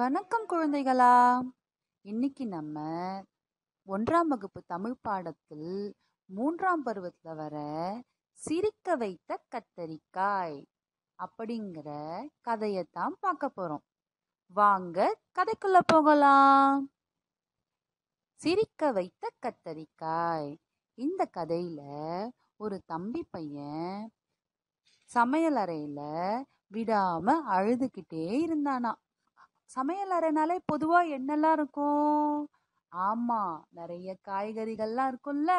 வணக்கம் குழந்தைகளா இன்னைக்கு நம்ம ஒன்றாம் வகுப்பு தமிழ் பாடத்தில் மூன்றாம் பருவத்தில் வர சிரிக்க வைத்த கத்தரிக்காய் அப்படிங்கிற கதையைத்தான் பார்க்க போகிறோம் வாங்க கதைக்குள்ள போகலாம் சிரிக்க வைத்த கத்தரிக்காய் இந்த கதையில் ஒரு தம்பி பையன் சமையலறையில் விடாமல் அழுதுகிட்டே இருந்தானா சமையல் அறைனாலே பொதுவாக என்னெல்லாம் இருக்கும் ஆமாம் நிறைய காய்கறிகள்லாம் இருக்கும்ல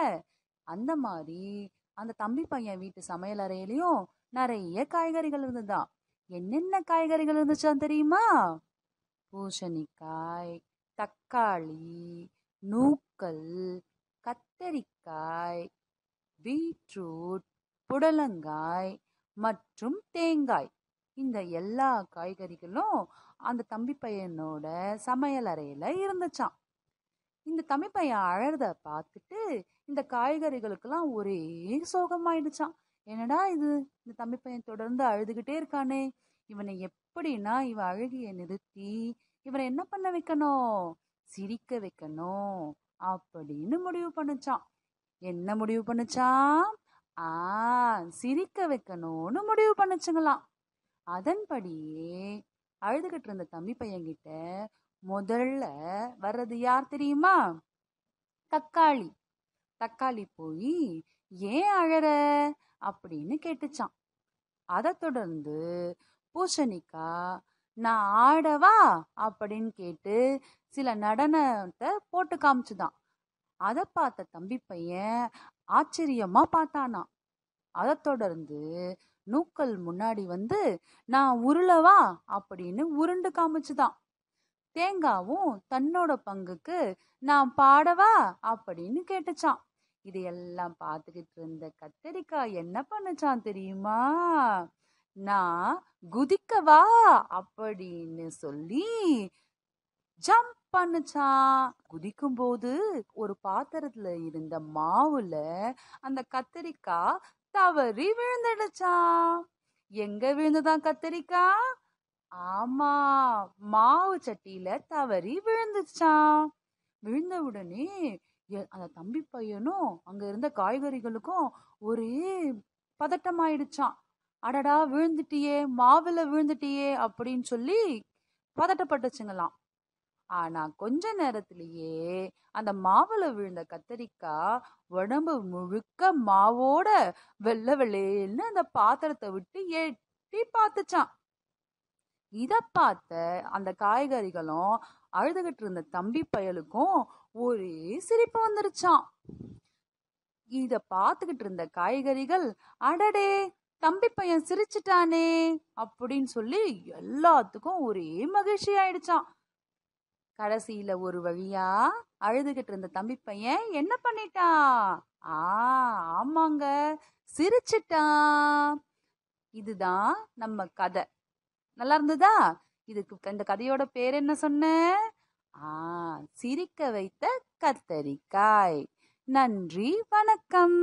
அந்த மாதிரி அந்த தம்பி பையன் வீட்டு சமையல் அறையிலையும் நிறைய காய்கறிகள் இருந்துதான் என்னென்ன காய்கறிகள் இருந்துச்சான் தெரியுமா பூசணிக்காய் தக்காளி நூக்கல் கத்தரிக்காய் பீட்ரூட் புடலங்காய் மற்றும் தேங்காய் இந்த எல்லா காய்கறிகளும் அந்த தம்பி பையனோட சமையல் அறையில் இருந்துச்சான் இந்த தம்பி பையன் அழறத பார்த்துட்டு இந்த காய்கறிகளுக்கெல்லாம் ஒரே சோகமாயிடுச்சான் என்னடா இது இந்த தம்பி பையன் தொடர்ந்து அழுதுகிட்டே இருக்கானே இவனை எப்படின்னா இவன் அழுகிய நிறுத்தி இவனை என்ன பண்ண வைக்கணும் சிரிக்க வைக்கணும் அப்படின்னு முடிவு பண்ணுச்சான் என்ன முடிவு பண்ணிச்சான் ஆ சிரிக்க வைக்கணும்னு முடிவு பண்ணிச்சுங்களாம் அதன்படியே அழுதுகிட்டு இருந்த தம்பி பையன்கிட்ட முதல்ல வர்றது யார் தெரியுமா தக்காளி தக்காளி போய் ஏன் அழற அப்படின்னு கேட்டுச்சான் அதை தொடர்ந்து பூசணிக்கா நான் ஆடவா அப்படின்னு கேட்டு சில நடனத்தை போட்டு காமிச்சுதான் அதை பார்த்த தம்பி பையன் ஆச்சரியமா பார்த்தானா அதை தொடர்ந்து நூக்கள் முன்னாடி வந்து நான் உருளவா அப்படின்னு உருண்டு காமிச்சுதான் தேங்காவும் தன்னோட பங்குக்கு நான் பாடவா அப்படின்னு கேட்டுச்சான் இதையெல்லாம் பார்த்துக்கிட்டு இருந்த கத்தரிக்காய் என்ன பண்ணுச்சான் தெரியுமா நான் குதிக்கவா அப்படின்னு சொல்லி ஜம்ப் பண்ணுச்சான் குதிக்கும் போது ஒரு பாத்திரத்துல இருந்த மாவுல அந்த கத்திரிக்காய் தவறி விழுந்துடுச்சா எங்க விழுந்துதான் கத்திரிக்காய் ஆமா மாவு சட்டியில தவறி விழுந்துச்சா விழுந்த உடனே அந்த தம்பி பையனும் அங்க இருந்த காய்கறிகளுக்கும் ஒரே பதட்டம் ஆயிடுச்சான் அடடா விழுந்துட்டியே மாவுல விழுந்துட்டியே அப்படின்னு சொல்லி பதட்டப்பட்டுச்சுங்களாம் ஆனா கொஞ்ச நேரத்திலேயே அந்த மாவுல விழுந்த கத்தரிக்காய் உடம்பு முழுக்க மாவோட வெள்ளை வெள்ளேன்னு அந்த பாத்திரத்தை விட்டு எட்டி பார்த்துச்சான் இத பார்த்த அந்த காய்கறிகளும் அழுதுகிட்டு இருந்த தம்பி பயலுக்கும் ஒரே சிரிப்பு வந்துருச்சான் இத பார்த்துக்கிட்டு இருந்த காய்கறிகள் அடடே தம்பி பையன் சிரிச்சிட்டானே அப்படின்னு சொல்லி எல்லாத்துக்கும் ஒரே மகிழ்ச்சி ஆயிடுச்சான் கடைசியில ஒரு வழியா அழுதுகிட்டு இருந்த தம்பி பையன் என்ன பண்ணிட்டா ஆ ஆமாங்க சிரிச்சிட்டான் இதுதான் நம்ம கதை நல்லா இருந்ததா இதுக்கு இந்த கதையோட பேர் என்ன சொன்ன ஆ சிரிக்க வைத்த கத்தரிக்காய் நன்றி வணக்கம்